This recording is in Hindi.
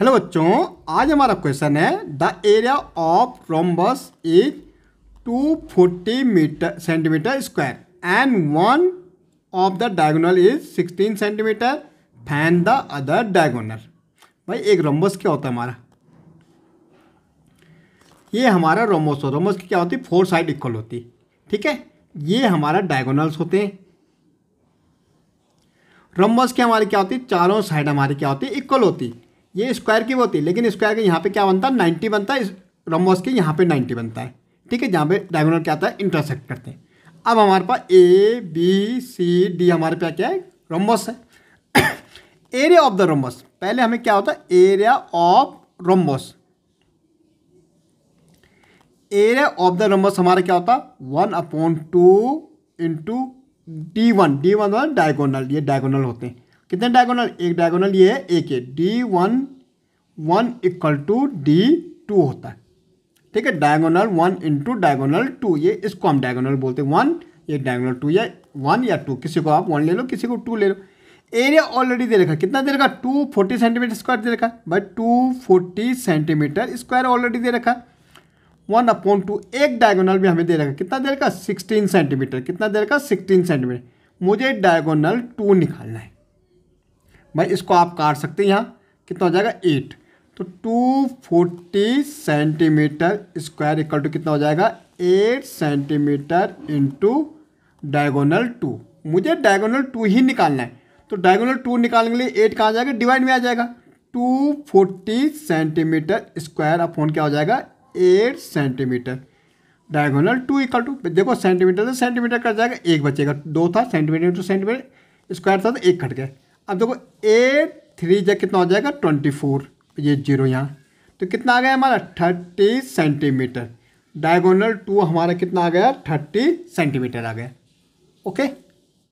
हेलो बच्चों आज हमारा क्वेश्चन है the area of rhombus is 240 metre centimetre square and one of the diagonal is 16 centimetre find the other diagonal भाई एक रोम्बस क्या होता है हमारा ये हमारा रोम्बस हो रोम्बस की क्या होती है फोर साइड इक्वल होती ठीक है ये हमारा डायगोनल्स होते हैं रोम्बस की हमारी क्या होती है चारों साइड हमारी क्या होती है इक्वल होती है ये स्क्वायर की होती है लेकिन स्क्वायर के यहाँ पे क्या बनता है नाइन्टी बनता है रोमोस के यहाँ पे नाइन्टी बनता है ठीक है जहाँ पे डायगोनल क्या आता है इंटरसेक्ट करते हैं अब हमारे पास ए बी सी डी हमारे पास क्या है रोम्बस है एरिया ऑफ द रोम्बस पहले हमें क्या होता है area of rhombus area of the rhombus हमारा क्या होता है one upon two into D one D one diagonal ये डायगोनल होते हैं कितने डायगोनल एक डायगोनल ये है एक D one one equal to D two होता है ठीक है diagonal one into diagonal two ये इसको हम डायगोनल बोलते हैं वन ये डायगोनल टू या वन या टू किसी को आप वन ले लो किसी को टू ले लो एरिया ऑलरेडी दे रखा कितना दे रखा टू फोर्टी सेंटीमीटर स्क्वायर दे रखा भाई two forty centimetre square already दे रखा वन अपॉन टू एक डायगोनल भी हमें दे रखा कितना दे रखा सिक्सटीन सेंटीमीटर कितना दे रखा सिक्सटीन सेंटीमीटर मुझे डायगोनल टू निकालना है भाई इसको आप काट सकते हैं यहाँ कितना हो जाएगा एट तो two forty centimetre square equal to कितना हो जाएगा eight centimetre into diagonal two मुझे डायगोनल टू ही निकालना है तो डायगोनल टू निकालने के लिए एट कहाँ जाएगा डिवाइड में आ जाएगा two forty centimetre square upon क्या हो जाएगा eight centimetre diagonal two equal to देखो सेंटीमीटर से सेंटीमीटर कट जाएगा एक बचेगा दो था सेंटीमीटर टू सेंटीमीटर स्क्वायर था तो एक कट गया अब देखो एट थ्री जो कितना हो जाएगा ट्वेंटी फोर ये जीरो यहाँ तो कितना आ गया हमारा थर्टी सेंटीमीटर डायगोनल टू हमारा कितना आ गया थर्टी सेंटीमीटर आ गया ओके